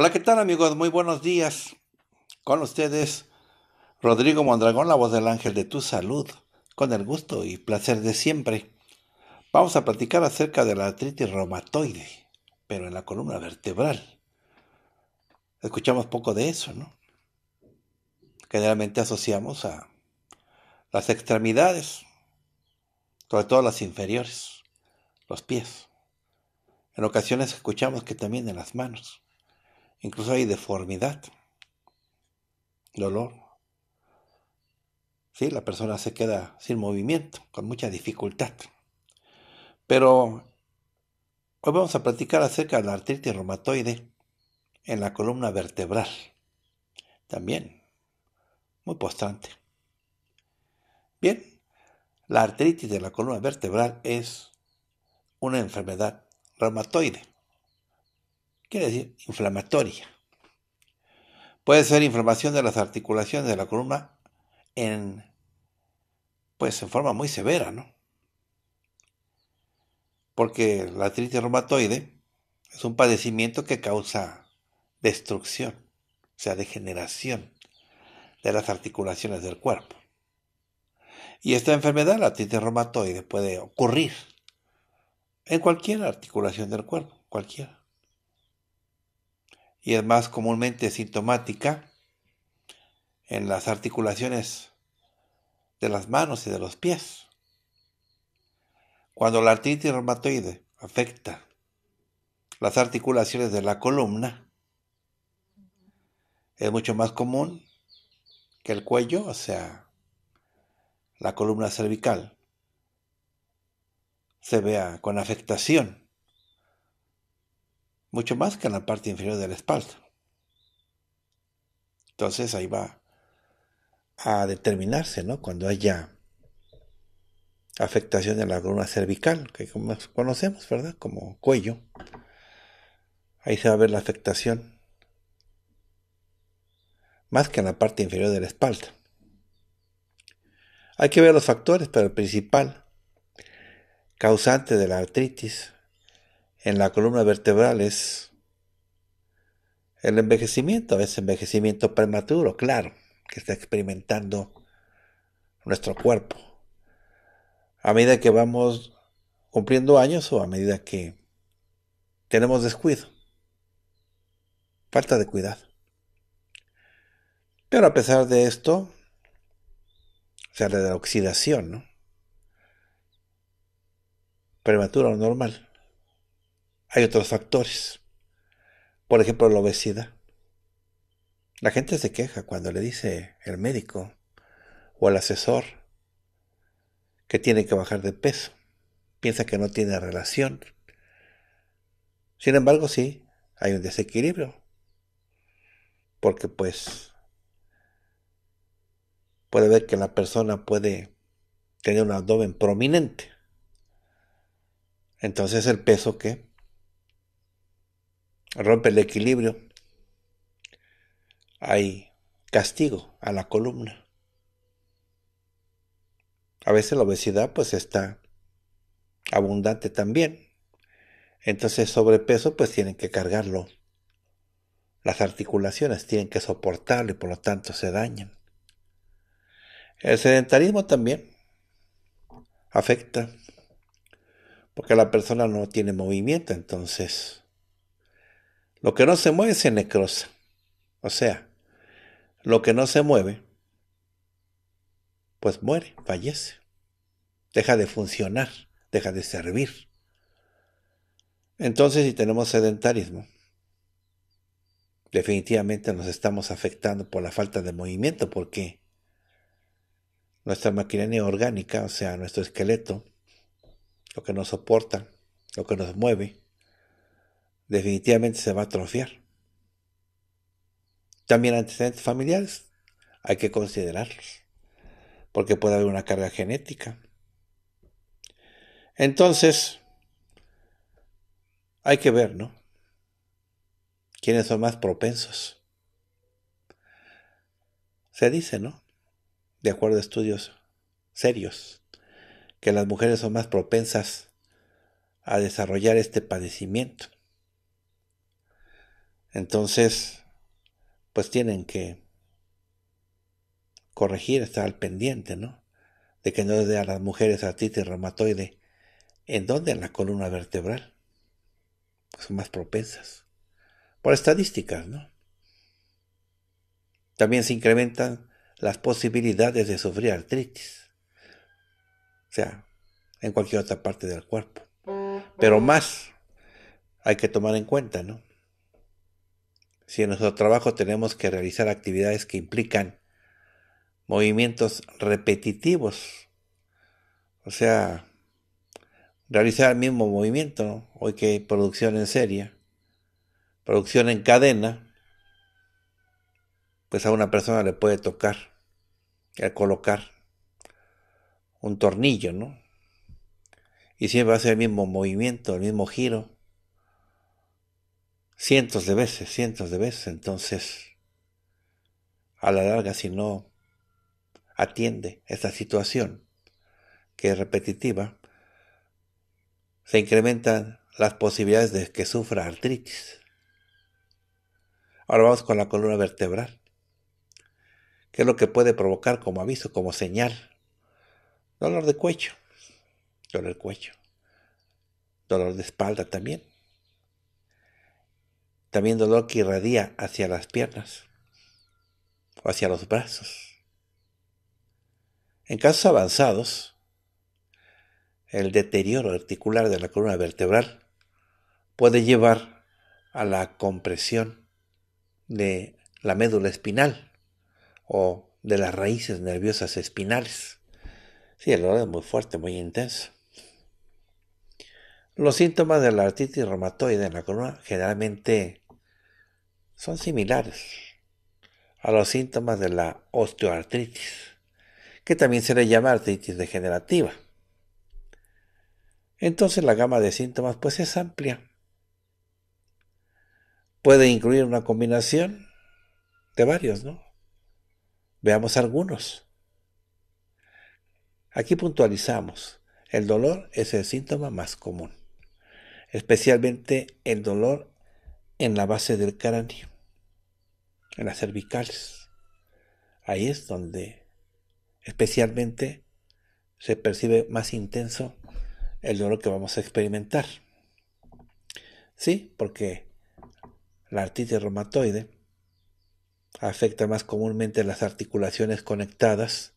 Hola, ¿qué tal amigos? Muy buenos días. Con ustedes, Rodrigo Mondragón, la voz del ángel de tu salud, con el gusto y placer de siempre. Vamos a platicar acerca de la artritis reumatoide, pero en la columna vertebral. Escuchamos poco de eso, ¿no? Generalmente asociamos a las extremidades, sobre todo las inferiores, los pies. En ocasiones escuchamos que también en las manos. Incluso hay deformidad, dolor. Sí, la persona se queda sin movimiento, con mucha dificultad. Pero hoy vamos a platicar acerca de la artritis reumatoide en la columna vertebral. También, muy postrante. Bien, la artritis de la columna vertebral es una enfermedad reumatoide quiere decir inflamatoria. Puede ser inflamación de las articulaciones de la columna en pues en forma muy severa, ¿no? Porque la artritis reumatoide es un padecimiento que causa destrucción, o sea, degeneración de las articulaciones del cuerpo. Y esta enfermedad, la artritis reumatoide, puede ocurrir en cualquier articulación del cuerpo, cualquiera y es más comúnmente sintomática en las articulaciones de las manos y de los pies. Cuando la artritis reumatoide afecta las articulaciones de la columna, es mucho más común que el cuello, o sea, la columna cervical, se vea con afectación mucho más que en la parte inferior de la espalda. Entonces ahí va a determinarse, ¿no? Cuando haya afectación de la columna cervical, que conocemos, ¿verdad? Como cuello. Ahí se va a ver la afectación. Más que en la parte inferior de la espalda. Hay que ver los factores, pero el principal causante de la artritis en la columna vertebral es el envejecimiento, es envejecimiento prematuro, claro, que está experimentando nuestro cuerpo. A medida que vamos cumpliendo años o a medida que tenemos descuido, falta de cuidado. Pero a pesar de esto, o sea, de la oxidación, ¿no? Prematura o normal hay otros factores. Por ejemplo, la obesidad. La gente se queja cuando le dice el médico o el asesor que tiene que bajar de peso. Piensa que no tiene relación. Sin embargo, sí, hay un desequilibrio. Porque pues puede ver que la persona puede tener un abdomen prominente. Entonces el peso que rompe el equilibrio, hay castigo a la columna. A veces la obesidad pues está abundante también. Entonces sobrepeso pues tienen que cargarlo. Las articulaciones tienen que soportarlo y por lo tanto se dañan. El sedentarismo también afecta porque la persona no tiene movimiento, entonces lo que no se mueve se necrosa. O sea, lo que no se mueve, pues muere, fallece. Deja de funcionar, deja de servir. Entonces, si tenemos sedentarismo, definitivamente nos estamos afectando por la falta de movimiento, porque nuestra maquinaria orgánica, o sea, nuestro esqueleto, lo que nos soporta, lo que nos mueve, definitivamente se va a atrofiar. También antecedentes familiares hay que considerarlos, porque puede haber una carga genética. Entonces, hay que ver, ¿no? ¿Quiénes son más propensos? Se dice, ¿no? De acuerdo a estudios serios, que las mujeres son más propensas a desarrollar este padecimiento. Entonces, pues tienen que corregir, estar al pendiente, ¿no? De que no les dé a las mujeres artritis reumatoide. ¿En dónde? En la columna vertebral. Son más propensas. Por estadísticas, ¿no? También se incrementan las posibilidades de sufrir artritis. O sea, en cualquier otra parte del cuerpo. Pero más hay que tomar en cuenta, ¿no? Si en nuestro trabajo tenemos que realizar actividades que implican movimientos repetitivos, o sea, realizar el mismo movimiento, hoy que hay producción en serie, producción en cadena, pues a una persona le puede tocar, el eh, colocar un tornillo, ¿no? Y siempre va a ser el mismo movimiento, el mismo giro cientos de veces, cientos de veces. Entonces, a la larga, si no atiende esta situación que es repetitiva, se incrementan las posibilidades de que sufra artritis. Ahora vamos con la columna vertebral. ¿Qué es lo que puede provocar como aviso, como señal? Dolor de cuello, dolor de cuello, dolor de espalda también, también dolor que irradia hacia las piernas o hacia los brazos. En casos avanzados, el deterioro articular de la columna vertebral puede llevar a la compresión de la médula espinal o de las raíces nerviosas espinales. Sí, el dolor es muy fuerte, muy intenso. Los síntomas de la artritis reumatoide en la columna generalmente son similares a los síntomas de la osteoartritis, que también se le llama artritis degenerativa. Entonces la gama de síntomas pues es amplia. Puede incluir una combinación de varios, ¿no? Veamos algunos. Aquí puntualizamos, el dolor es el síntoma más común, especialmente el dolor en la base del cráneo en las cervicales. Ahí es donde especialmente se percibe más intenso el dolor que vamos a experimentar. Sí, porque la artritis reumatoide afecta más comúnmente las articulaciones conectadas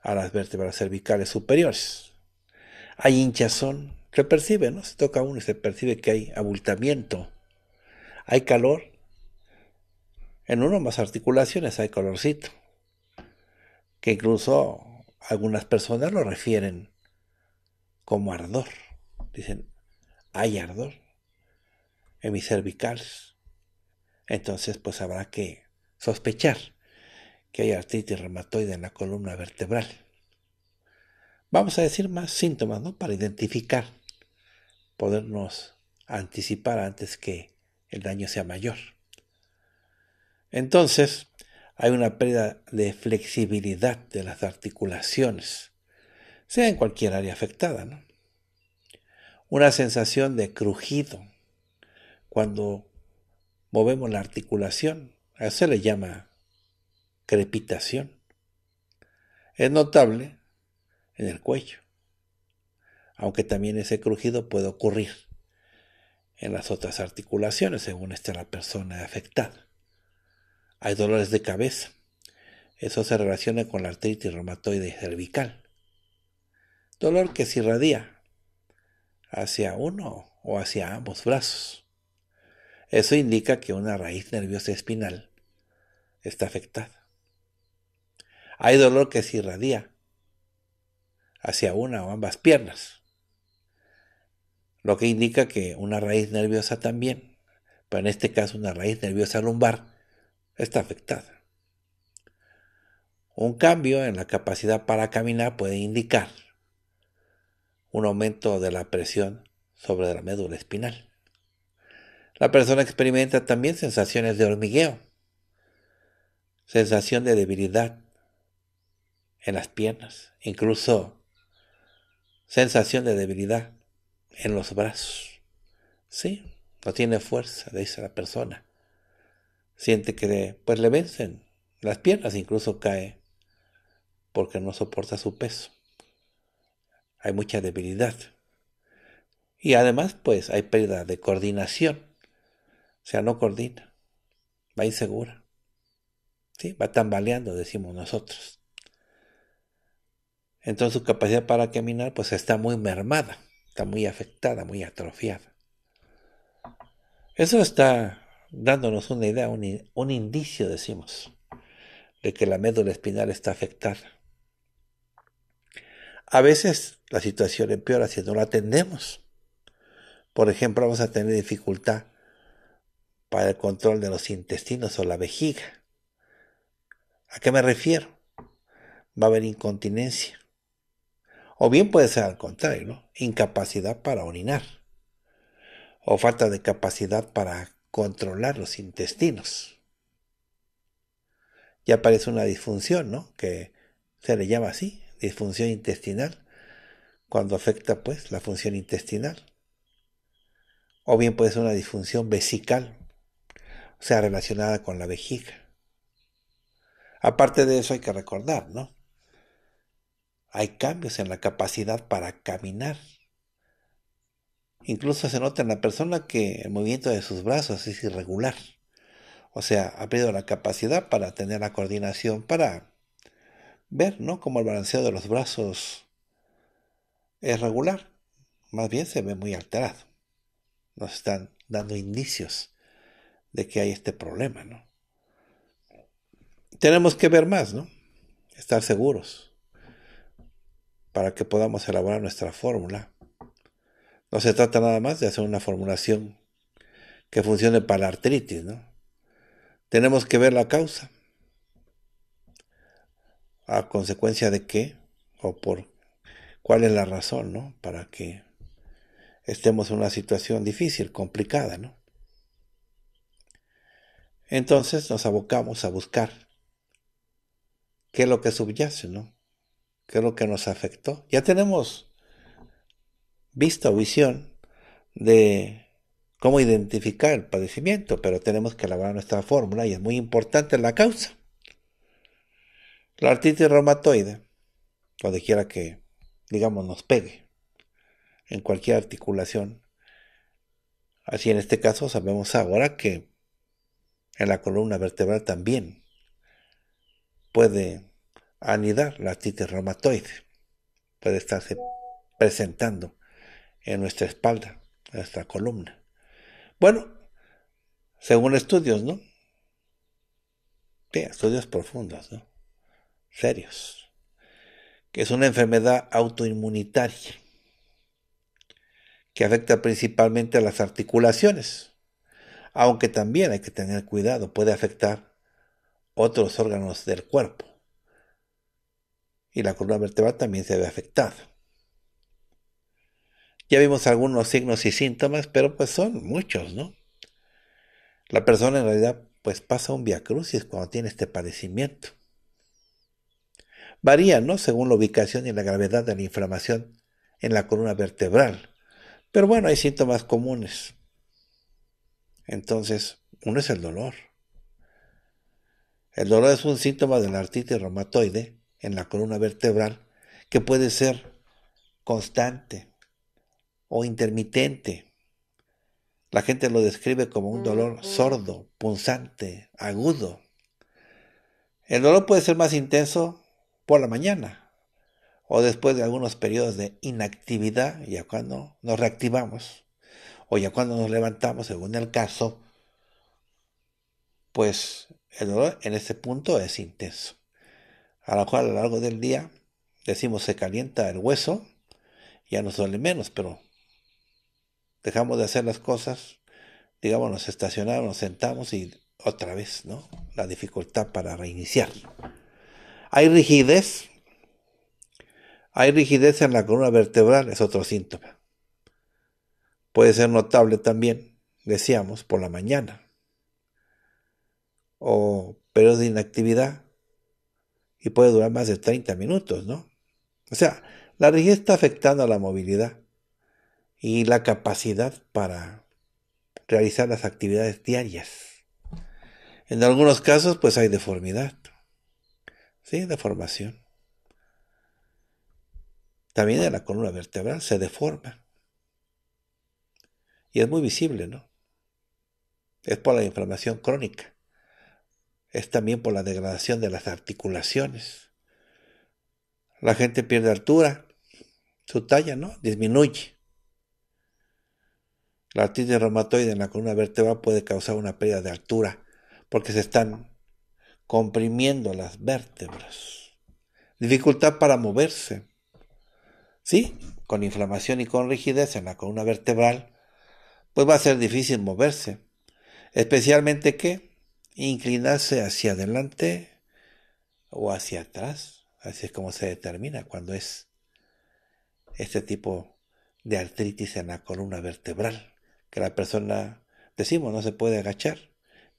a las vértebras cervicales superiores. Hay hinchazón, se percibe, ¿no? Se toca uno y se percibe que hay abultamiento. Hay calor, en uno o más articulaciones hay colorcito, que incluso algunas personas lo refieren como ardor. Dicen, hay ardor en mis cervicales. Entonces, pues habrá que sospechar que hay artritis reumatoide en la columna vertebral. Vamos a decir más síntomas, ¿no? Para identificar, podernos anticipar antes que el daño sea mayor. Entonces, hay una pérdida de flexibilidad de las articulaciones, sea en cualquier área afectada. ¿no? Una sensación de crujido cuando movemos la articulación, a eso se le llama crepitación. Es notable en el cuello, aunque también ese crujido puede ocurrir en las otras articulaciones según esté la persona afectada hay dolores de cabeza. Eso se relaciona con la artritis reumatoide cervical. Dolor que se irradia hacia uno o hacia ambos brazos. Eso indica que una raíz nerviosa espinal está afectada. Hay dolor que se irradia hacia una o ambas piernas, lo que indica que una raíz nerviosa también, pero en este caso una raíz nerviosa lumbar, está afectada. Un cambio en la capacidad para caminar puede indicar un aumento de la presión sobre la médula espinal. La persona experimenta también sensaciones de hormigueo, sensación de debilidad en las piernas, incluso sensación de debilidad en los brazos. Sí, no tiene fuerza, dice la persona siente que pues le vencen las piernas, incluso cae porque no soporta su peso. Hay mucha debilidad. Y además, pues hay pérdida de coordinación. O sea, no coordina. Va insegura. ¿Sí? Va tambaleando, decimos nosotros. Entonces su capacidad para caminar pues está muy mermada, está muy afectada, muy atrofiada. Eso está dándonos una idea, un, indicio, decimos, de que la médula espinal está afectada. A veces la situación empeora si no la atendemos. Por ejemplo, vamos a tener dificultad para el control de los intestinos o la vejiga. ¿A qué me refiero? Va a haber incontinencia. O bien puede ser al contrario, ¿no? Incapacidad para orinar. O falta de capacidad para controlar los intestinos. Ya aparece una disfunción, ¿no? Que se le llama así, disfunción intestinal, cuando afecta pues la función intestinal. O bien puede ser una disfunción vesical, o sea, relacionada con la vejiga. Aparte de eso hay que recordar, ¿no? Hay cambios en la capacidad para caminar Incluso se nota en la persona que el movimiento de sus brazos es irregular. O sea, ha perdido la capacidad para tener la coordinación, para ver, ¿no? Como el balanceo de los brazos es regular. Más bien se ve muy alterado. Nos están dando indicios de que hay este problema, ¿no? Tenemos que ver más, ¿no? Estar seguros para que podamos elaborar nuestra fórmula no se trata nada más de hacer una formulación que funcione para la artritis, ¿no? Tenemos que ver la causa. ¿A consecuencia de qué? ¿O por cuál es la razón, ¿no? Para que estemos en una situación difícil, complicada, ¿no? Entonces nos abocamos a buscar qué es lo que subyace, ¿no? ¿Qué es lo que nos afectó? Ya tenemos vista o visión de cómo identificar el padecimiento, pero tenemos que elaborar nuestra fórmula y es muy importante la causa. La artritis reumatoide, cuando quiera que, digamos, nos pegue, en cualquier articulación. Así en este caso sabemos ahora que en la columna vertebral también puede anidar la artritis reumatoide, puede estarse presentando en nuestra espalda, en nuestra columna. Bueno, según estudios, ¿no? Sí, estudios profundos, ¿no? Serios. Que es una enfermedad autoinmunitaria que afecta principalmente a las articulaciones, aunque también hay que tener cuidado, puede afectar otros órganos del cuerpo. Y la columna vertebral también se ve afectada. Ya vimos algunos signos y síntomas, pero pues son muchos, ¿no? La persona en realidad pues pasa un viacrucis cuando tiene este padecimiento. Varía, ¿no? Según la ubicación y la gravedad de la inflamación en la columna vertebral. Pero bueno, hay síntomas comunes. Entonces, uno es el dolor. El dolor es un síntoma de la artritis reumatoide en la columna vertebral que puede ser constante, o intermitente. La gente lo describe como un dolor sordo, punzante, agudo. El dolor puede ser más intenso por la mañana o después de algunos periodos de inactividad, ya cuando nos reactivamos o ya cuando nos levantamos, según el caso, pues el dolor en ese punto es intenso. A lo cual a lo largo del día decimos se calienta el hueso, ya nos duele menos, pero dejamos de hacer las cosas, digamos, nos estacionamos, nos sentamos y otra vez, ¿no? La dificultad para reiniciar. Hay rigidez, hay rigidez en la columna vertebral, es otro síntoma. Puede ser notable también, decíamos, por la mañana. O periodos de inactividad. Y puede durar más de 30 minutos, ¿no? O sea, la rigidez está afectando a la movilidad y la capacidad para realizar las actividades diarias. En algunos casos pues hay deformidad, ¿sí? Deformación. También en la columna vertebral se deforma. Y es muy visible, ¿no? Es por la inflamación crónica. Es también por la degradación de las articulaciones. La gente pierde altura, su talla, ¿no? Disminuye. La artritis reumatoide en la columna vertebral puede causar una pérdida de altura porque se están comprimiendo las vértebras. Dificultad para moverse. Sí, con inflamación y con rigidez en la columna vertebral, pues va a ser difícil moverse. Especialmente que inclinarse hacia adelante o hacia atrás. Así es como se determina cuando es este tipo de artritis en la columna vertebral que la persona, decimos, no se puede agachar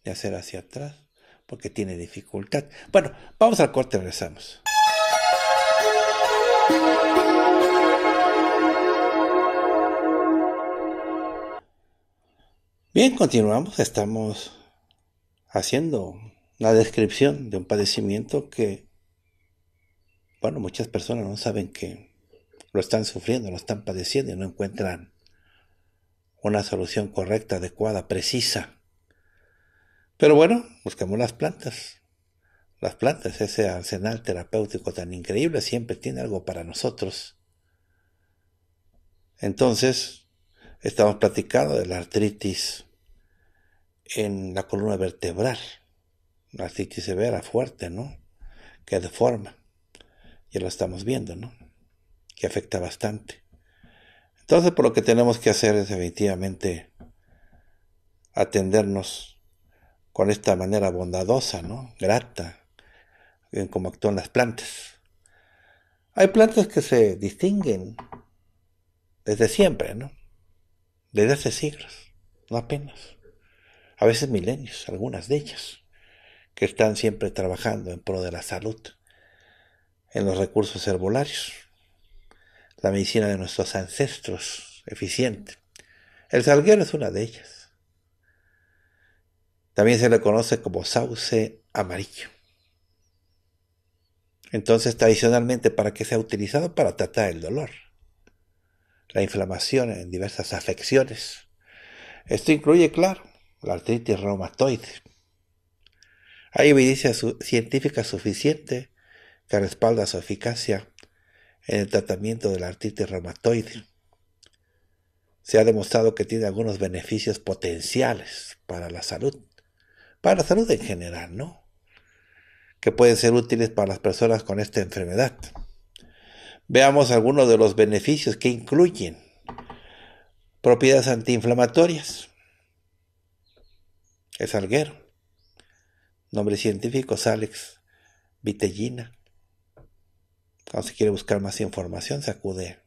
ni hacer hacia atrás porque tiene dificultad. Bueno, vamos al corte, regresamos. Bien, continuamos. Estamos haciendo la descripción de un padecimiento que, bueno, muchas personas no saben que lo están sufriendo, lo están padeciendo y no encuentran una solución correcta, adecuada, precisa. Pero bueno, buscamos las plantas. Las plantas, ese arsenal terapéutico tan increíble, siempre tiene algo para nosotros. Entonces, estamos platicando de la artritis en la columna vertebral, la artritis severa, fuerte, ¿no? Que deforma. Ya lo estamos viendo, ¿no? Que afecta bastante. Entonces, por lo que tenemos que hacer es definitivamente atendernos con esta manera bondadosa, ¿no? Grata, en cómo actúan las plantas. Hay plantas que se distinguen desde siempre, ¿no? Desde hace siglos, no apenas. A veces milenios, algunas de ellas, que están siempre trabajando en pro de la salud, en los recursos herbolarios la medicina de nuestros ancestros eficiente. El salguero es una de ellas. También se le conoce como sauce amarillo. Entonces, tradicionalmente, ¿para qué se ha utilizado? Para tratar el dolor, la inflamación en diversas afecciones. Esto incluye, claro, la artritis reumatoide. Hay evidencia científica suficiente que respalda su eficacia en el tratamiento de la artritis reumatoide. Se ha demostrado que tiene algunos beneficios potenciales para la salud, para la salud en general, ¿no? Que pueden ser útiles para las personas con esta enfermedad. Veamos algunos de los beneficios que incluyen propiedades antiinflamatorias. Es alguero. Nombre científico, salix vitellina. Cuando se quiere buscar más información, se acude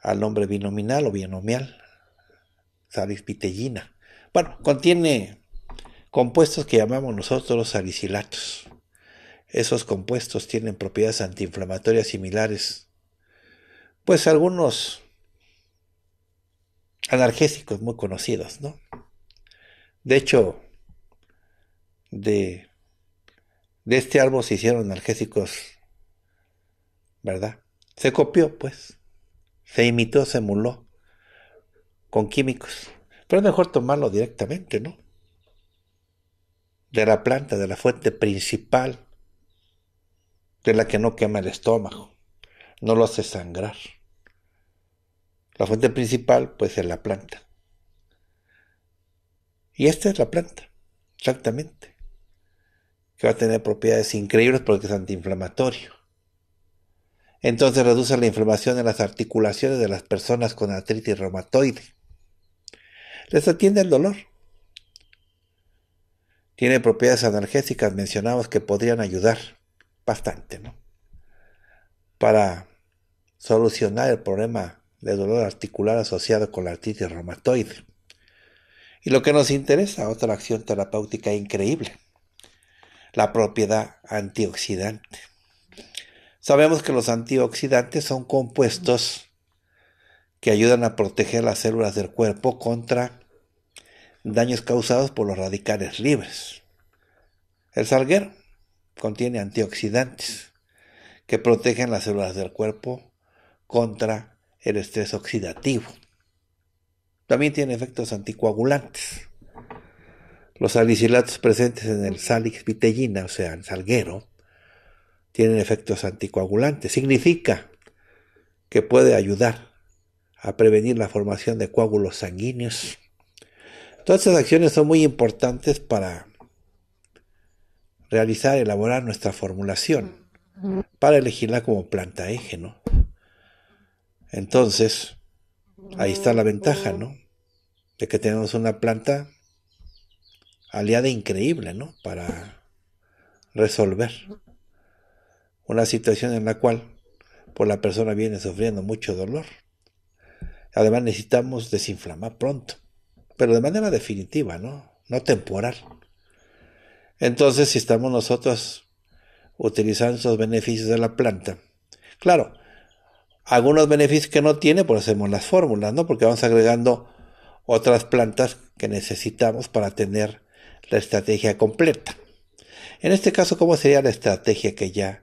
al nombre binominal o binomial, salicpitellina. Bueno, contiene compuestos que llamamos nosotros los salicilatos. Esos compuestos tienen propiedades antiinflamatorias similares. Pues algunos analgésicos muy conocidos, ¿no? De hecho, de, de este árbol se hicieron analgésicos ¿verdad? Se copió, pues. Se imitó, se emuló con químicos. Pero es mejor tomarlo directamente, ¿no? De la planta, de la fuente principal, de la que no quema el estómago, no lo hace sangrar. La fuente principal, pues, es la planta. Y esta es la planta, exactamente, que va a tener propiedades increíbles porque es antiinflamatorio. Entonces reduce la inflamación en las articulaciones de las personas con artritis reumatoide. Les atiende el dolor. Tiene propiedades analgésicas mencionadas que podrían ayudar bastante, ¿no? Para solucionar el problema de dolor articular asociado con la artritis reumatoide. Y lo que nos interesa, otra acción terapéutica increíble, la propiedad antioxidante. Sabemos que los antioxidantes son compuestos que ayudan a proteger las células del cuerpo contra daños causados por los radicales libres. El salguero contiene antioxidantes que protegen las células del cuerpo contra el estrés oxidativo. También tiene efectos anticoagulantes. Los salicilatos presentes en el salix vitellina, o sea, en salguero, tienen efectos anticoagulantes. Significa que puede ayudar a prevenir la formación de coágulos sanguíneos. Todas estas acciones son muy importantes para realizar, elaborar nuestra formulación, para elegirla como planta eje, ¿no? Entonces, ahí está la ventaja, ¿no? De que tenemos una planta aliada increíble, ¿no? Para resolver una situación en la cual por pues, la persona viene sufriendo mucho dolor. Además necesitamos desinflamar pronto, pero de manera definitiva, ¿no? No temporal. Entonces, si estamos nosotros utilizando esos beneficios de la planta, claro, algunos beneficios que no tiene, pues hacemos las fórmulas, ¿no? Porque vamos agregando otras plantas que necesitamos para tener la estrategia completa. En este caso, ¿cómo sería la estrategia que ya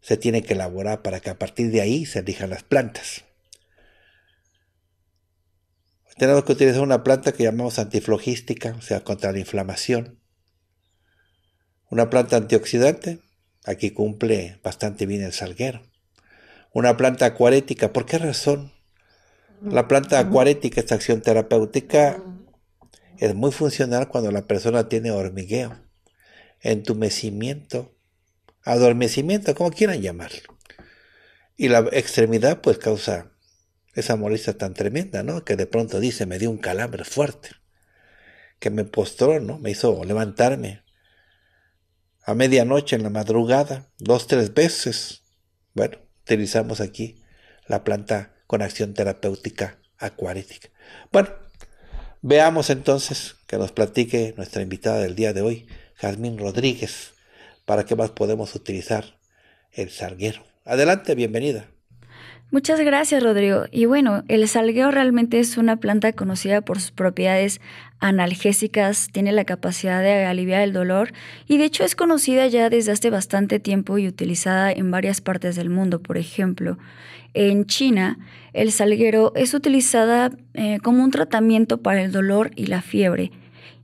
se tiene que elaborar para que a partir de ahí se elijan las plantas. Tenemos que utilizar una planta que llamamos antiflogística, o sea, contra la inflamación. Una planta antioxidante, aquí cumple bastante bien el salguero. Una planta acuarética, ¿por qué razón? La planta acuarética, esta acción terapéutica, es muy funcional cuando la persona tiene hormigueo, entumecimiento adormecimiento, como quieran llamarlo. Y la extremidad pues causa esa molestia tan tremenda, ¿no? Que de pronto dice, me dio un calambre fuerte, que me postró, ¿no? Me hizo levantarme a medianoche, en la madrugada, dos, tres veces. Bueno, utilizamos aquí la planta con acción terapéutica acuarítica. Bueno, veamos entonces que nos platique nuestra invitada del día de hoy, Jazmín Rodríguez, para qué más podemos utilizar el salguero. Adelante, bienvenida. Muchas gracias, Rodrigo. Y bueno, el salguero realmente es una planta conocida por sus propiedades analgésicas, tiene la capacidad de aliviar el dolor y de hecho es conocida ya desde hace bastante tiempo y utilizada en varias partes del mundo. Por ejemplo, en China, el salguero es utilizada eh, como un tratamiento para el dolor y la fiebre.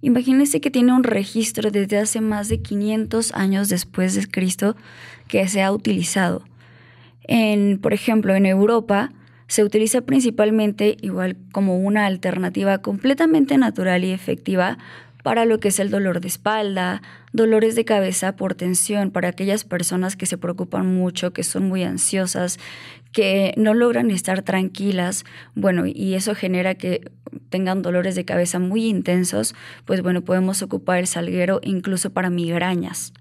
Imagínense que tiene un registro desde hace más de 500 años después de Cristo que se ha utilizado. En, por ejemplo, en Europa se utiliza principalmente igual como una alternativa completamente natural y efectiva para lo que es el dolor de espalda, dolores de cabeza por tensión, para aquellas personas que se preocupan mucho, que son muy ansiosas, que no logran estar tranquilas, bueno, y eso genera que tengan dolores de cabeza muy intensos, pues bueno, podemos ocupar el salguero incluso para migrañas.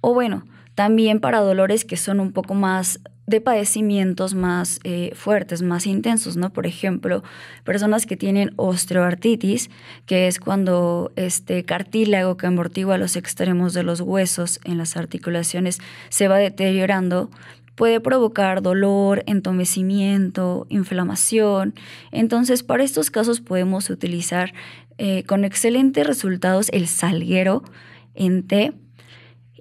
O bueno, también para dolores que son un poco más de padecimientos más eh, fuertes, más intensos, ¿no? Por ejemplo, personas que tienen osteoartritis, que es cuando este cartílago que amortigua los extremos de los huesos en las articulaciones se va deteriorando, puede provocar dolor, entumecimiento, inflamación. Entonces, para estos casos podemos utilizar eh, con excelentes resultados el salguero en té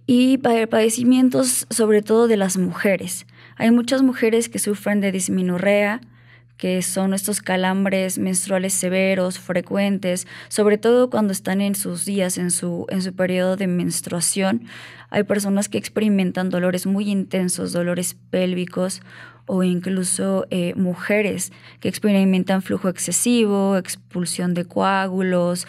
y para padecimientos sobre todo de las mujeres. Hay muchas mujeres que sufren de disminorrea, que son estos calambres menstruales severos, frecuentes, sobre todo cuando están en sus días, en su, en su periodo de menstruación. Hay personas que experimentan dolores muy intensos, dolores pélvicos o incluso eh, mujeres que experimentan flujo excesivo, expulsión de coágulos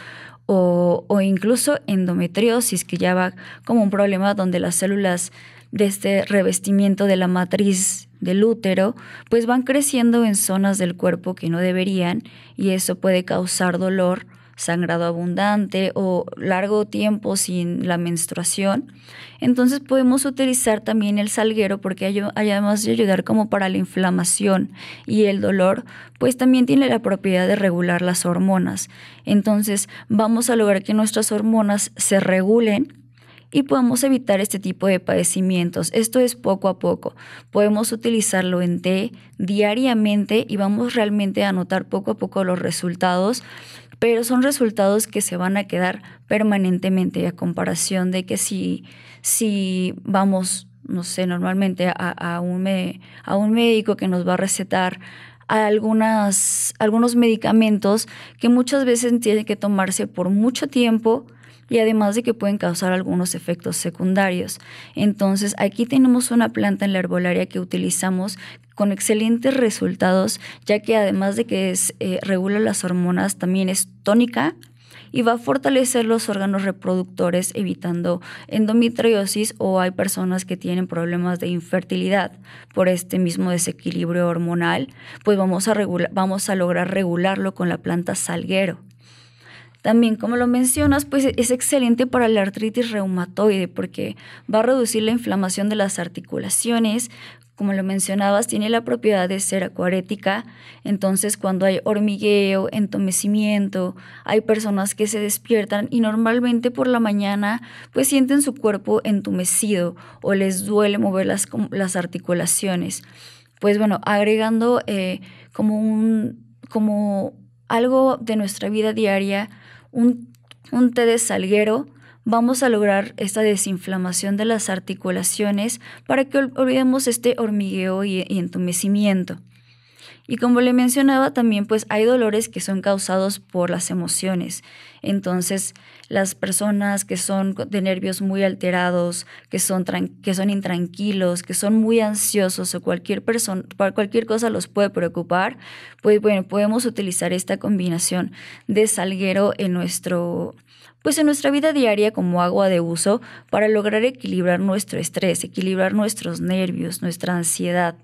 o incluso endometriosis, que ya va como un problema donde las células de este revestimiento de la matriz del útero, pues van creciendo en zonas del cuerpo que no deberían y eso puede causar dolor, sangrado abundante o largo tiempo sin la menstruación. Entonces podemos utilizar también el salguero porque hay, además de ayudar como para la inflamación y el dolor, pues también tiene la propiedad de regular las hormonas. Entonces vamos a lograr que nuestras hormonas se regulen y podemos evitar este tipo de padecimientos. Esto es poco a poco. Podemos utilizarlo en té diariamente y vamos realmente a notar poco a poco los resultados, pero son resultados que se van a quedar permanentemente a comparación de que si, si vamos, no sé, normalmente a, un a un médico que nos va a recetar algunas, algunos medicamentos que muchas veces tienen que tomarse por mucho tiempo y además de que pueden causar algunos efectos secundarios. Entonces, aquí tenemos una planta en la herbolaria que utilizamos con excelentes resultados, ya que además de que eh, regula las hormonas, también es tónica, y va a fortalecer los órganos reproductores evitando endometriosis o hay personas que tienen problemas de infertilidad por este mismo desequilibrio hormonal, pues vamos a, vamos a lograr regularlo con la planta salguero. También, como lo mencionas, pues e-, es excelente para la artritis reumatoide porque va a reducir la inflamación de las articulaciones. Como lo mencionabas, tiene la propiedad de ser acuarética, entonces cuando hay hormigueo, entumecimiento, hay personas que se despiertan y normalmente por la mañana pues sienten su cuerpo entumecido o les duele mover las, las articulaciones. Pues bueno, agregando eh, como como algo de nuestra vida diaria, un, té de salguero, vamos a lograr esta desinflamación de las articulaciones para que olvidemos este hormigueo y entumecimiento. Y como le mencionaba también, pues hay dolores que son causados por las emociones. Entonces, las personas que son de nervios muy alterados, que son, que son intranquilos, que son muy ansiosos o cualquier, persona, cualquier cosa los puede preocupar, pues bueno, podemos utilizar esta combinación de salguero en nuestro pues en nuestra vida diaria como agua de uso para lograr equilibrar nuestro estrés, equilibrar nuestros nervios, nuestra ansiedad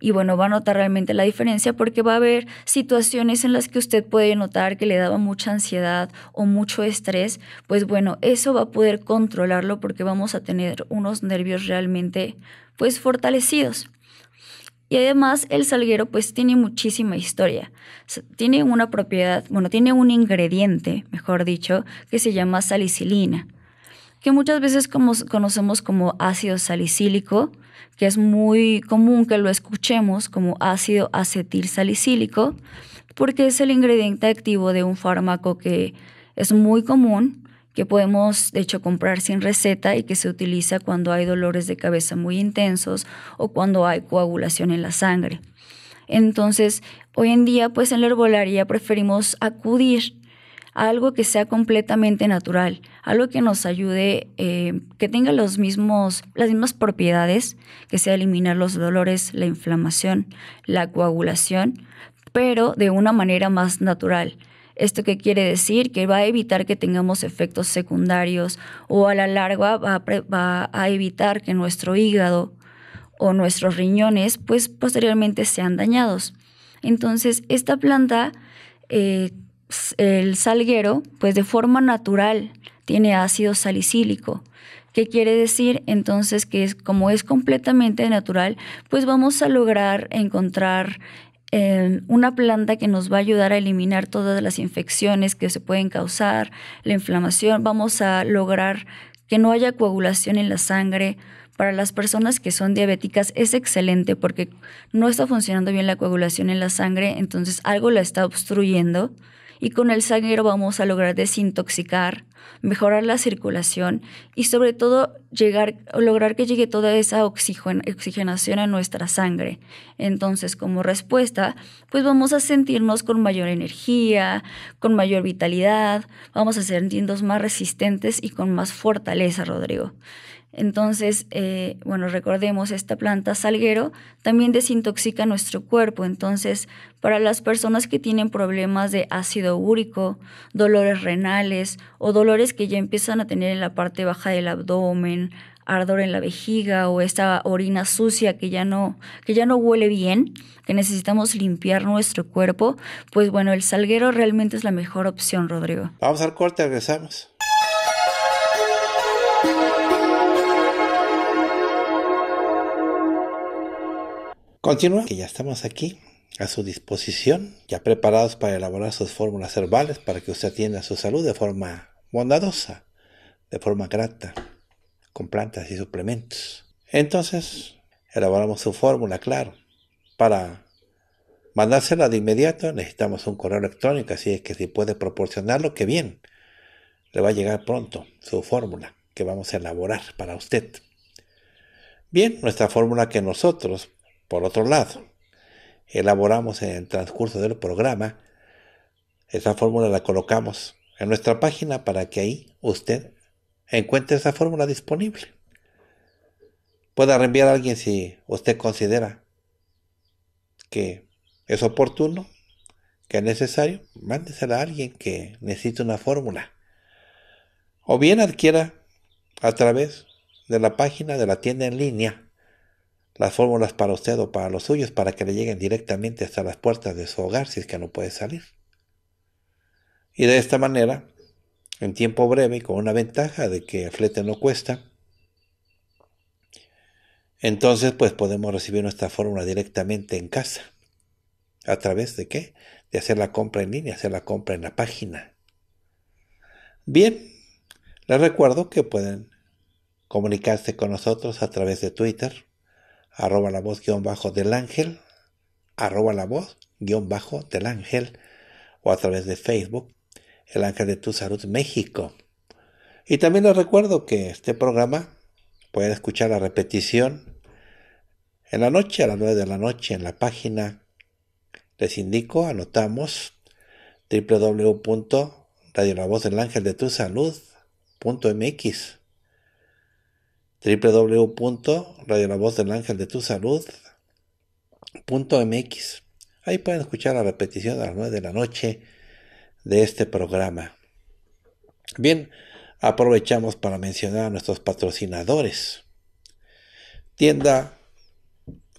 y bueno, va a notar realmente la diferencia porque va a haber situaciones en las que usted puede notar que le daba mucha ansiedad o mucho estrés, pues bueno, eso va a poder controlarlo porque vamos a tener unos nervios realmente pues fortalecidos. Y además el salguero pues tiene muchísima historia. Tiene una propiedad, bueno, tiene un ingrediente, mejor dicho, que se llama salicilina, que muchas veces conocemos como ácido salicílico, que es muy común que lo escuchemos como ácido acetilsalicílico, porque es el ingrediente activo de un fármaco que es muy común, que podemos de hecho comprar sin receta y que se utiliza cuando hay dolores de cabeza muy intensos o cuando hay coagulación en la sangre. Entonces, hoy en día, pues en la herbolaria preferimos acudir algo que sea completamente natural, algo que nos ayude, eh, que tenga los mismos, las mismas propiedades, que sea eliminar los dolores, la inflamación, la coagulación, pero de una manera más natural. ¿Esto qué quiere decir? Que va a evitar que tengamos efectos secundarios o a la larga va a, evitar que nuestro hígado o nuestros riñones pues posteriormente sean dañados. Entonces esta planta eh, el salguero, pues de forma natural tiene ácido salicílico. ¿Qué quiere decir? Entonces que es, como es completamente natural, pues vamos a lograr encontrar em, una planta que nos va a ayudar a eliminar todas las infecciones que se pueden causar, la inflamación, vamos a lograr que no haya coagulación en la sangre. Para las personas que son diabéticas es excelente porque no está funcionando bien la coagulación en la sangre, entonces algo la está obstruyendo y con el sangre vamos a lograr desintoxicar, mejorar la circulación y sobre todo llegar, lograr que llegue toda esa oxigenación a nuestra sangre. Entonces, como respuesta, pues vamos a sentirnos con mayor energía, con mayor vitalidad, vamos a sentirnos más resistentes y con más fortaleza, Rodrigo. Entonces, eh, bueno, recordemos, esta planta salguero también desintoxica nuestro cuerpo. Entonces, para las personas que tienen problemas de ácido úrico, dolores renales o dolores que ya empiezan a tener en la parte baja del abdomen, ardor en la vejiga o esta orina sucia que ya no que ya no huele bien, que necesitamos limpiar nuestro cuerpo, pues bueno, el salguero realmente es la mejor opción, Rodrigo. Vamos al corte, regresamos. Continúa, que ya estamos aquí a su disposición, ya preparados para elaborar sus fórmulas herbales para que usted atienda su salud de forma bondadosa, de forma grata, con plantas y suplementos. Entonces, elaboramos su fórmula, claro, para mandársela de inmediato necesitamos un correo electrónico, así es que si puede proporcionarlo, que bien, le va a llegar pronto su fórmula que vamos a elaborar para usted. Bien, nuestra fórmula que nosotros por otro lado, elaboramos en el transcurso del programa, esa fórmula la colocamos en nuestra página para que ahí usted encuentre esa fórmula disponible. Pueda reenviar a alguien si usted considera que es oportuno, que es necesario, mándesela a alguien que necesite una fórmula. O bien adquiera a través de la página de la tienda en línea las fórmulas para usted o para los suyos para que le lleguen directamente hasta las puertas de su hogar si es que no puede salir. Y de esta manera, en tiempo breve, y con una ventaja de que el flete no cuesta, entonces pues podemos recibir nuestra fórmula directamente en casa. ¿A través de qué? De hacer la compra en línea, hacer la compra en la página. Bien, les recuerdo que pueden comunicarse con nosotros a través de Twitter, arroba la voz guión bajo del ángel, arroba la voz guión bajo del ángel, o a través de Facebook, el ángel de tu salud México. Y también les recuerdo que este programa pueden escuchar la repetición en la noche, a las 9 de la noche, en la página. Les indico, anotamos salud.mx del ángel de tu salud.mx Ahí pueden escuchar la repetición a las 9 de la noche de este programa. Bien, aprovechamos para mencionar a nuestros patrocinadores. Tienda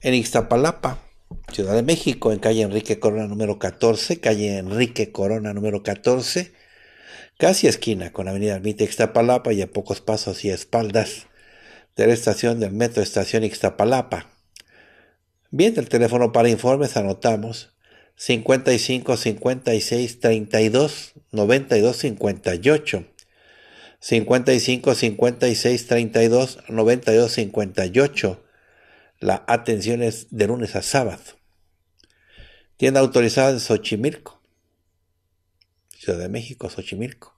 en Ixtapalapa, Ciudad de México, en calle Enrique Corona número 14, calle Enrique Corona número 14, casi esquina con Avenida Ermita Ixtapalapa y a pocos pasos y espaldas de la estación del metro Estación Ixtapalapa. Bien, el teléfono para informes anotamos 55 56 32 92 58. 55 56 32 92 58. La atención es de lunes a sábado. Tienda autorizada en Xochimilco. Ciudad de México, Xochimilco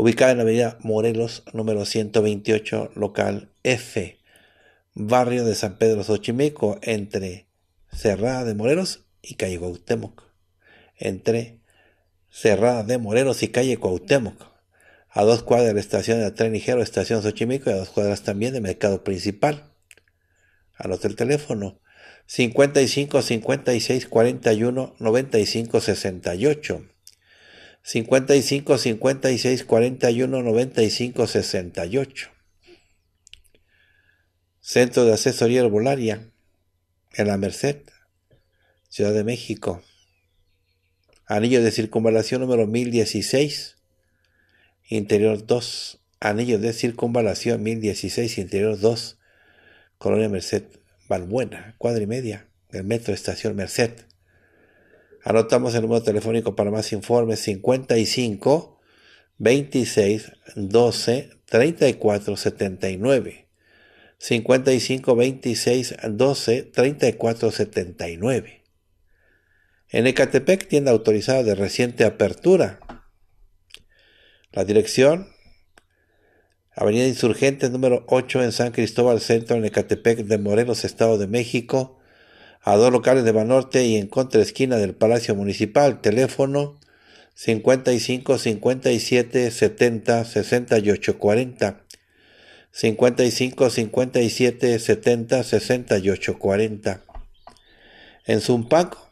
ubicada en la avenida Morelos, número 128, local F, barrio de San Pedro Xochimilco, entre Cerrada de Morelos y calle Cuauhtémoc. Entre Cerrada de Morelos y calle Cuauhtémoc. A dos cuadras de la estación de tren ligero, estación Xochimilco, y a dos cuadras también de mercado principal. Anota el teléfono 55 56 41 95 68. 55 56 41 95 68. Centro de Asesoría Herbolaria en La Merced, Ciudad de México. Anillo de circunvalación número 1016, interior 2. Anillo de circunvalación 1016, interior 2. Colonia Merced, Valbuena, cuadra y media, el metro Estación Merced. Anotamos el número telefónico para más informes 55 26 12 34 79. 55 26 12 34 79. En Ecatepec, tienda autorizada de reciente apertura. La dirección, Avenida Insurgentes número 8 en San Cristóbal Centro, en Ecatepec de Morelos, Estado de México a dos locales de Banorte y en contra esquina del Palacio Municipal. Teléfono 55 57 70 68 40. 55 57 70 68 40. En Zumpaco,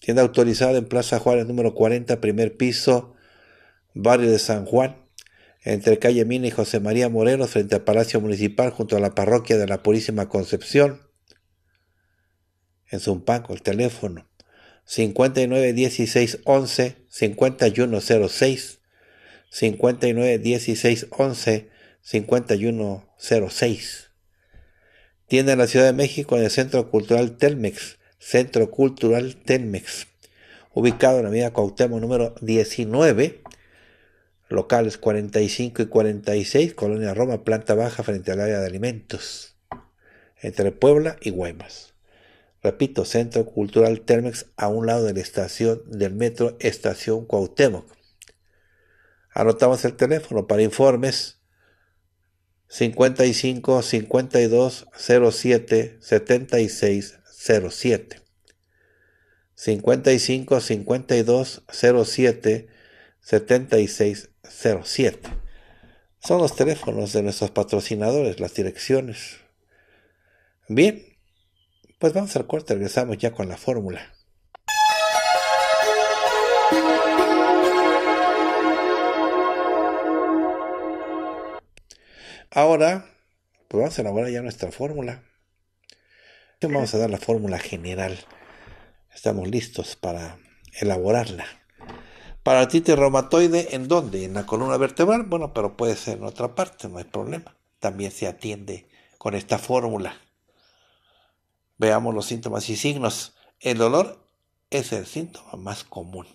tienda autorizada en Plaza Juárez número 40, primer piso, barrio de San Juan, entre calle Mina y José María Moreno frente al Palacio Municipal, junto a la parroquia de la Purísima Concepción en Zumpanco, el teléfono 591611 5106 591611 5106 Tienda en la Ciudad de México en el Centro Cultural Telmex, Centro Cultural Telmex, ubicado en la avenida Cuauhtémoc número 19, locales 45 y 46, Colonia Roma, planta baja frente al área de alimentos, entre Puebla y Guaymas repito, Centro Cultural Termex, a un lado de la estación del metro Estación Cuauhtémoc. Anotamos el teléfono para informes 55 52 07 76 07. 55 52 07 76 07. Son los teléfonos de nuestros patrocinadores, las direcciones. Bien, pues vamos al corte, regresamos ya con la fórmula. Ahora, pues vamos a elaborar ya nuestra fórmula. Vamos a dar la fórmula general. Estamos listos para elaborarla. Para artritis reumatoide, ¿en dónde? ¿En la columna vertebral? Bueno, pero puede ser en otra parte, no hay problema. También se atiende con esta fórmula. Veamos los síntomas y signos. El dolor es el síntoma más común,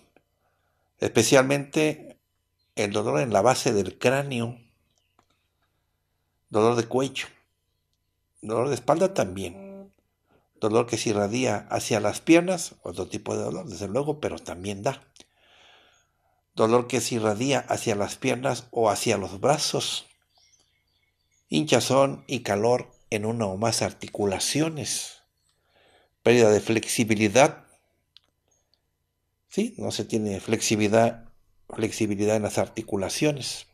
especialmente el dolor en la base del cráneo, dolor de cuello, dolor de espalda también, dolor que se irradia hacia las piernas, otro tipo de dolor, desde luego, pero también da. Dolor que se irradia hacia las piernas o hacia los brazos, hinchazón y calor en una o más articulaciones pérdida de flexibilidad. ¿Sí? No se tiene flexibilidad, flexibilidad en las articulaciones.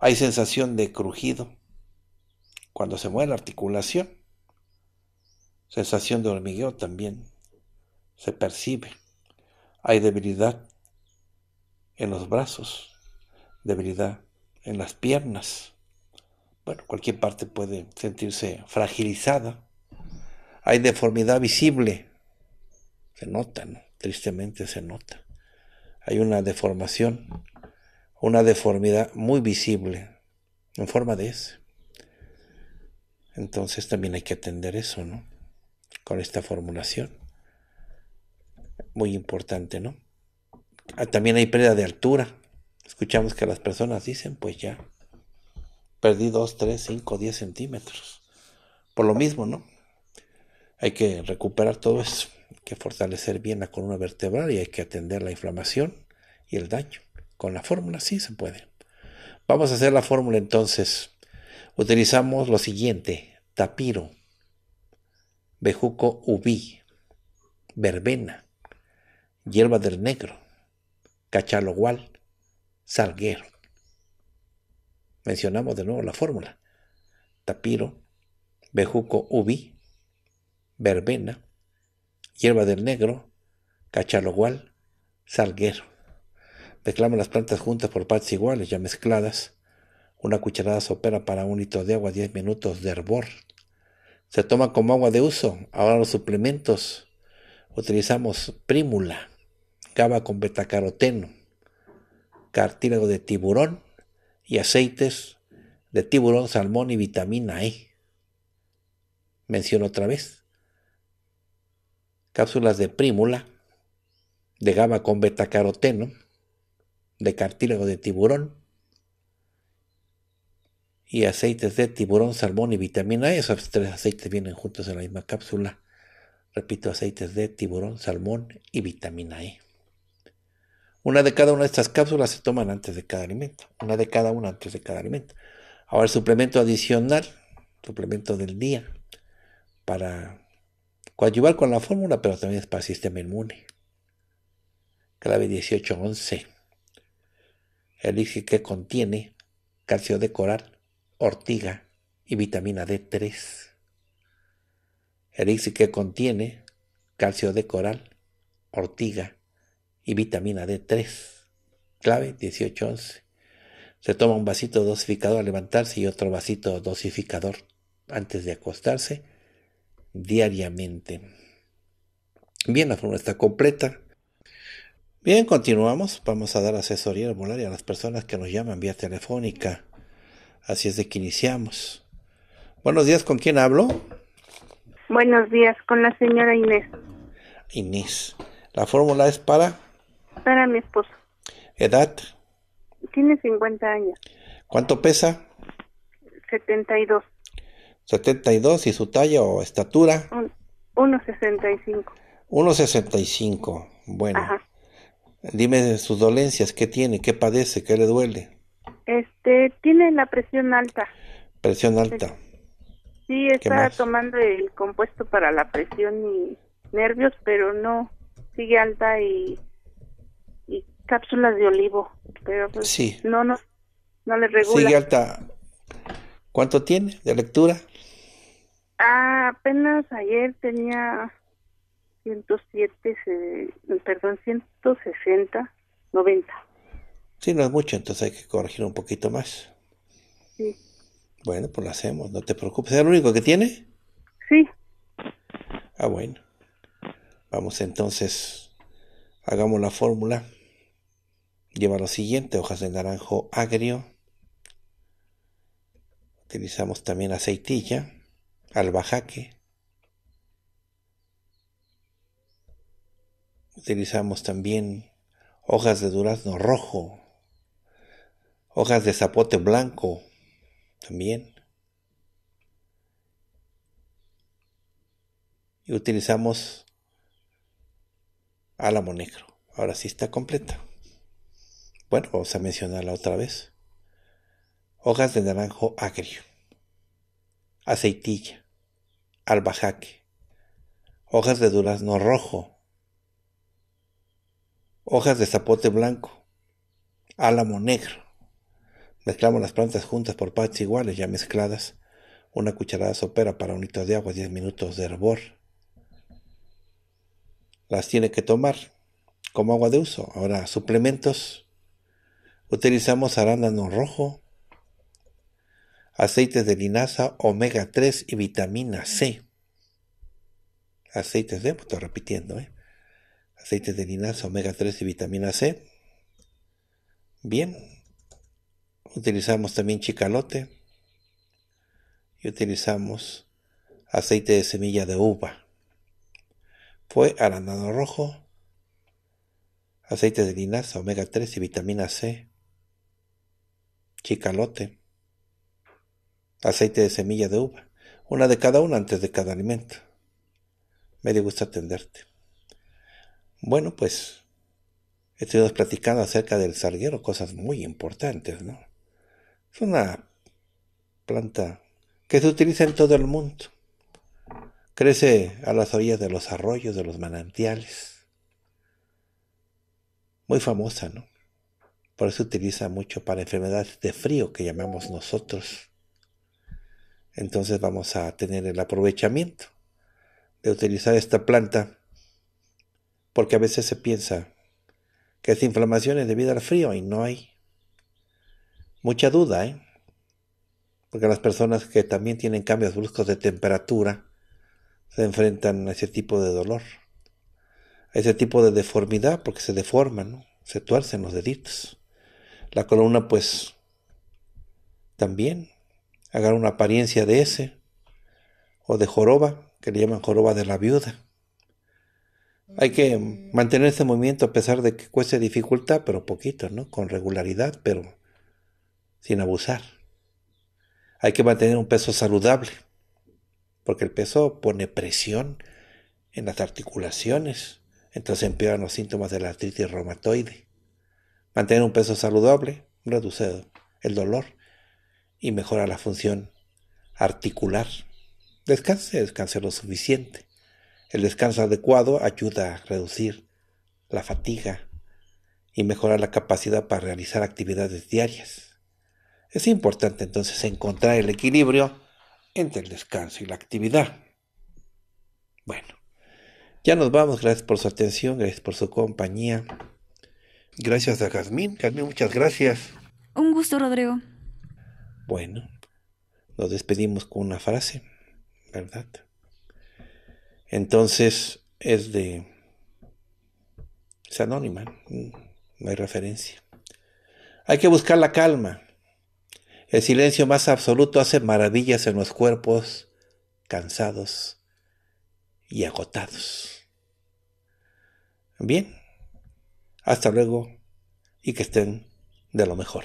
Hay sensación de crujido cuando se mueve la articulación. Sensación de hormigueo también se percibe. Hay debilidad en los brazos, debilidad en las piernas. Bueno, cualquier parte puede sentirse fragilizada hay deformidad visible. Se nota, ¿no? tristemente se nota. Hay una deformación, una deformidad muy visible en forma de S. Entonces también hay que atender eso, ¿no? Con esta formulación. Muy importante, ¿no? Ah, también hay pérdida de altura. Escuchamos que las personas dicen, pues ya, perdí 2, 3, 5, 10 centímetros. Por lo mismo, ¿no? Hay que recuperar todo eso, hay que fortalecer bien la columna vertebral y hay que atender la inflamación y el daño. Con la fórmula sí se puede. Vamos a hacer la fórmula entonces. Utilizamos lo siguiente, tapiro, bejuco ubi, verbena, hierba del negro, cachalogual, salguero. Mencionamos de nuevo la fórmula. Tapiro, bejuco ubi verbena, hierba del negro, cachalogual, salguero. Mezclamos las plantas juntas por partes iguales, ya mezcladas. Una cucharada sopera para un litro de agua, 10 minutos de hervor. Se toma como agua de uso. Ahora los suplementos. Utilizamos prímula, gaba con betacaroteno, cartílago de tiburón y aceites de tiburón, salmón y vitamina E. Menciono otra vez cápsulas de prímula, de gama con betacaroteno, de cartílago de tiburón y aceites de tiburón, salmón y vitamina E. Esos tres aceites vienen juntos en la misma cápsula. Repito, aceites de tiburón, salmón y vitamina E. Una de cada una de estas cápsulas se toman antes de cada alimento. Una de cada una antes de cada alimento. Ahora el suplemento adicional, suplemento del día, para coadyuvar con la fórmula, pero también es para el sistema inmune. Clave 1811. Elixir que contiene calcio de coral, ortiga y vitamina D3. Elixir que contiene calcio de coral, ortiga y vitamina D3. Clave 1811. Se toma un vasito dosificador al levantarse y otro vasito dosificador antes de acostarse diariamente. Bien, la fórmula está completa. Bien, continuamos. Vamos a dar asesoría herbolaria a las personas que nos llaman vía telefónica. Así es de que iniciamos. Buenos días, ¿con quién hablo? Buenos días, con la señora Inés. Inés. La fórmula es para... Para mi esposo. ¿Edad? Tiene 50 años. ¿Cuánto pesa? 72. 72 y su talla o estatura. 1,65. 1,65. Bueno. Ajá. Dime sus dolencias, ¿qué tiene? ¿Qué padece? ¿Qué le duele? Este, tiene la presión alta. Presión alta. Sí, está tomando el compuesto para la presión y nervios, pero no, sigue alta y, y cápsulas de olivo, pero pues no, no, no le regula. Sigue alta. ¿Cuánto tiene de lectura? Ah, apenas ayer tenía 107, perdón, 160, 90. Sí, no es mucho, entonces hay que corregir un poquito más. Sí. Bueno, pues lo hacemos, no te preocupes. ¿Es el único que tiene? Sí. Ah, bueno. Vamos entonces, hagamos la fórmula. Lleva lo siguiente, hojas de naranjo agrio. Utilizamos también aceitilla Albajaque. Utilizamos también hojas de durazno rojo, hojas de zapote blanco también. Y utilizamos álamo negro. Ahora sí está completa. Bueno, vamos a mencionarla otra vez. Hojas de naranjo agrio aceitilla, albajaque, hojas de durazno rojo, hojas de zapote blanco, álamo negro. Mezclamos las plantas juntas por partes iguales, ya mezcladas. Una cucharada sopera para un litro de agua, 10 minutos de hervor. Las tiene que tomar como agua de uso. Ahora, suplementos. Utilizamos arándano rojo, aceites de linaza, omega 3 y vitamina C. Aceites de, pues, estoy repitiendo, ¿eh? aceites de linaza, omega 3 y vitamina C. Bien, utilizamos también chicalote y utilizamos aceite de semilla de uva. Fue aranado rojo, aceite de linaza, omega 3 y vitamina C, chicalote, aceite de semilla de uva, una de cada una antes de cada alimento. Me dio gusto atenderte. Bueno, pues estuvimos platicando acerca del salguero, cosas muy importantes, ¿no? Es una planta que se utiliza en todo el mundo. Crece a las orillas de los arroyos, de los manantiales. Muy famosa, ¿no? Por eso se utiliza mucho para enfermedades de frío que llamamos nosotros entonces vamos a tener el aprovechamiento de utilizar esta planta, porque a veces se piensa que esta inflamación es debida al frío y no hay mucha duda, ¿eh? porque las personas que también tienen cambios bruscos de temperatura se enfrentan a ese tipo de dolor, a ese tipo de deformidad, porque se deforman, se tuercen los deditos. La columna pues también Hagan una apariencia de ese, o de joroba, que le llaman joroba de la viuda. Hay que mm. mantener este movimiento a pesar de que cueste dificultad, pero poquito, ¿no? Con regularidad, pero sin abusar. Hay que mantener un peso saludable, porque el peso pone presión en las articulaciones, entonces empeoran los síntomas de la artritis reumatoide. Mantener un peso saludable reduce el dolor y mejora la función articular. Descanse, descanse lo suficiente. El descanso adecuado ayuda a reducir la fatiga y mejora la capacidad para realizar actividades diarias. Es importante entonces encontrar el equilibrio entre el descanso y la actividad. Bueno, ya nos vamos. Gracias por su atención, gracias por su compañía. Gracias a Jazmín. Jazmín, muchas gracias. Un gusto, Rodrigo. Bueno, nos despedimos con una frase, ¿verdad? Entonces es de... Es anónima, mm, no hay referencia. Hay que buscar la calma. El silencio más absoluto hace maravillas en los cuerpos cansados y agotados. Bien, hasta luego y que estén de lo mejor.